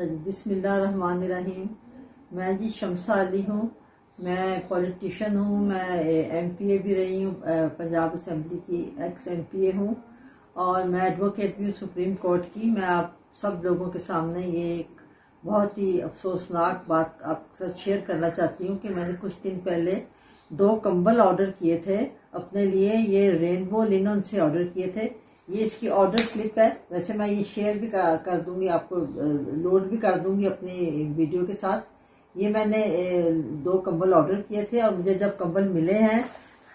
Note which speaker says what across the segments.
Speaker 1: बिस्मिल्लाह रहमान रहीम मैं जी शमसा अली हूँ मैं पॉलिटिशियन हूँ मैं एमपीए भी रही हूँ पंजाब असम्बली की एक्स एमपीए हूँ और मैं एडवोकेट भी हूँ सुप्रीम कोर्ट की मैं आप सब लोगों के सामने ये एक बहुत ही अफसोसनाक बात आपके साथ शेयर करना चाहती हूँ कि मैंने कुछ दिन पहले दो कंबल ऑर्डर किए थे अपने लिए ये रेनबो लिनन से ऑर्डर किए थे ये इसकी ऑर्डर स्लिप है वैसे मैं ये शेयर भी कर दूंगी आपको लोड भी कर दूंगी अपनी वीडियो के साथ ये मैंने दो कंबल ऑर्डर किए थे और मुझे जब कंबल मिले हैं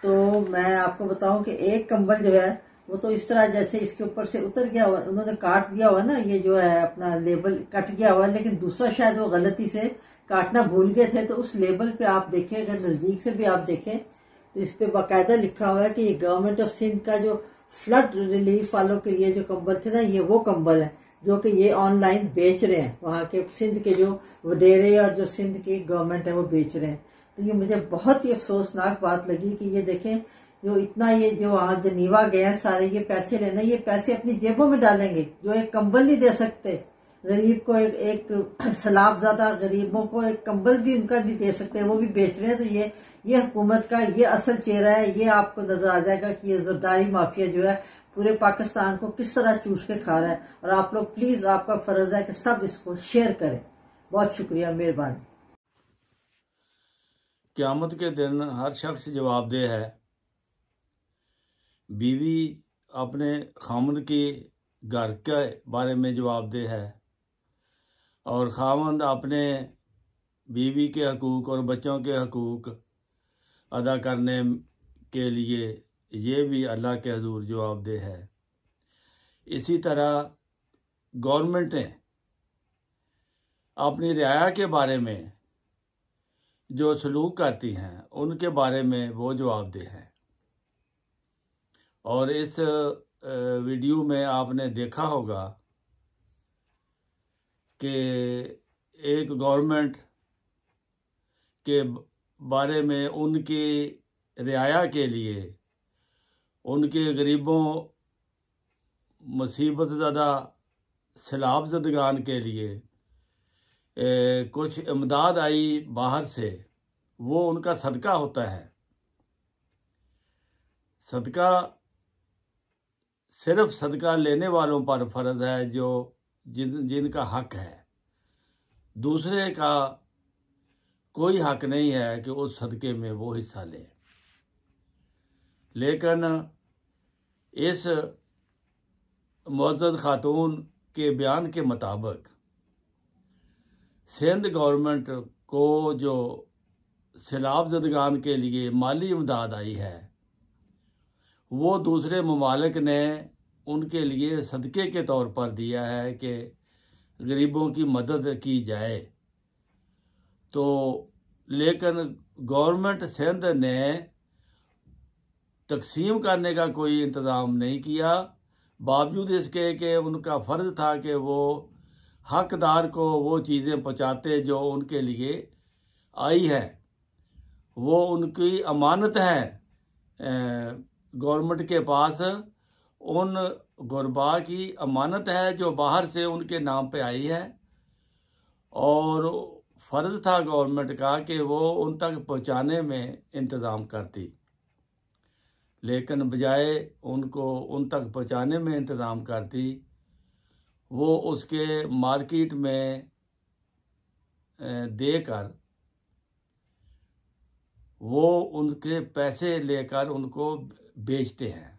Speaker 1: तो मैं आपको बताऊं कि एक कंबल जो है वो तो इस तरह जैसे इसके ऊपर से उतर गया हुआ उन्होंने काट दिया हुआ ना ये जो है अपना लेबल कट गया हुआ लेकिन दूसरा शायद वो गलती से काटना भूल गए थे तो उस लेबल पे आप देखें अगर नज़दीक से भी आप देखें तो इस पर बाकायदा लिखा हुआ है कि ये गवर्नमेंट ऑफ सिंध का जो फ्लड रिलीफ वालों के लिए जो कंबल थे ना ये वो कंबल है जो कि ये ऑनलाइन बेच रहे हैं वहां के सिंध के जो वडेरे और जो सिंध की गवर्नमेंट है वो बेच रहे हैं तो ये मुझे बहुत ही अफसोसनाक बात लगी कि ये देखें जो इतना ये जो वहां जनीवा गया सारे ये पैसे लेना ये पैसे अपनी जेबों में डालेंगे जो एक कंबल नहीं दे सकते गरीब को एक एक सलाब ज़्यादा गरीबों को एक कंबल भी उनका नहीं दे सकते वो भी बेच रहे हैं तो ये ये हुकूमत का ये असल चेहरा है ये आपको नजर आ जाएगा कि ये जरदारी माफिया जो है पूरे पाकिस्तान को किस तरह चूस के खा रहा है और आप लोग प्लीज़ आपका फ़र्ज़ है कि सब इसको शेयर करें बहुत शुक्रिया मेहरबानी
Speaker 2: क़्यामत के दिन हर शख्स जवाबदेह है बीवी अपने खामद के घर के बारे में जवाबदेह है और खावंद अपने बीवी के हकूक़ और बच्चों के हकूक़ अदा करने के लिए ये भी अल्लाह के हजूर जवाबदेह है इसी तरह गवर्नमेंट ने अपनी रियाया के बारे में जो सलूक करती हैं उनके बारे में वो जवाबदेह हैं और इस वीडियो में आपने देखा होगा कि एक गवर्नमेंट के बारे में उनकी रियाया के लिए उनके गरीबों मुसीबत ज़दा सैलाब जदगान के लिए ए, कुछ इमदाद आई बाहर से वो उनका सदका होता है सदका सिर्फ सदका लेने वालों पर फ़र्ज है जो जिन जिनका हक है दूसरे का कोई हक नहीं है कि उस सदके में वो हिस्सा ले लेकिन इस मजद खातून के बयान के मुताबिक सिंध गवर्नमेंट को जो सैलाब जदगान के लिए माली इमदाद आई है वो दूसरे ममालिक ने उनके लिए सदक़े के तौर पर दिया है कि गरीबों की मदद की जाए तो लेकिन गवर्नमेंट सिंध ने तकसीम करने का कोई इंतज़ाम नहीं किया बावजूद इसके कि उनका फ़र्ज़ था कि वो हकदार को वो चीज़ें पहुँचाते जो उनके लिए आई है वो उनकी अमानत है गवर्नमेंट के पास उन गुरबा की अमानत है जो बाहर से उनके नाम पे आई है और फ़र्ज़ था गवर्नमेंट का कि वो उन तक पहुंचाने में इंतज़ाम करती लेकिन बजाय उनको उन तक पहुंचाने में इंतज़ाम करती वो उसके मार्केट में देकर वो उनके पैसे लेकर उनको बेचते हैं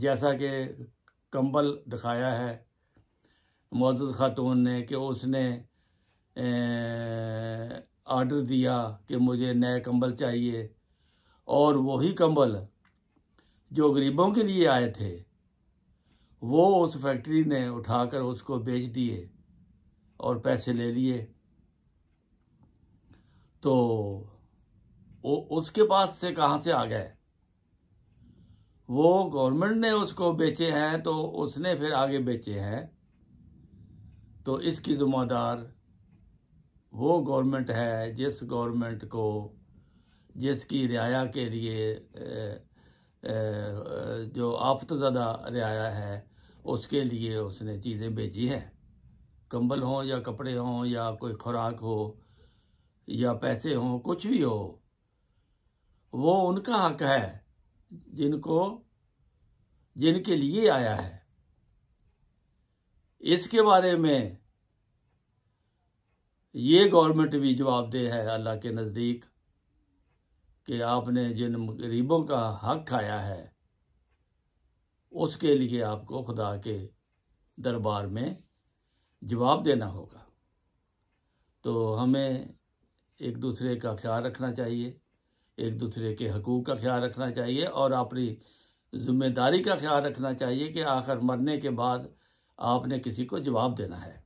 Speaker 2: जैसा कि कंबल दिखाया है मौजूद ख़ातून ने कि उसने आर्डर दिया कि मुझे नए कंबल चाहिए और वही कंबल जो गरीबों के लिए आए थे वो उस फैक्ट्री ने उठाकर उसको बेच दिए और पैसे ले लिए तो वो उसके पास से कहाँ से आ गए वो गवर्नमेंट ने उसको बेचे हैं तो उसने फिर आगे बेचे हैं तो इसकी जिम्मेदार वो गवर्नमेंट है जिस गवर्नमेंट को जिसकी रियाया के लिए जो आफत जो रियाया है उसके लिए उसने चीज़ें बेची हैं कंबल हों या कपड़े हों या कोई खुराक हो या पैसे हों कुछ भी हो वो उनका हक है जिनको जिनके लिए आया है इसके बारे में ये गवर्नमेंट भी जवाबदेह है अल्लाह के नज़दीक कि आपने जिन गरीबों का हक खाया है उसके लिए आपको खुदा के दरबार में जवाब देना होगा तो हमें एक दूसरे का ख्याल रखना चाहिए एक दूसरे के हकूक़ का ख्याल रखना चाहिए और अपनी जिम्मेदारी का ख्याल रखना चाहिए कि आखिर मरने के बाद आपने किसी को जवाब देना है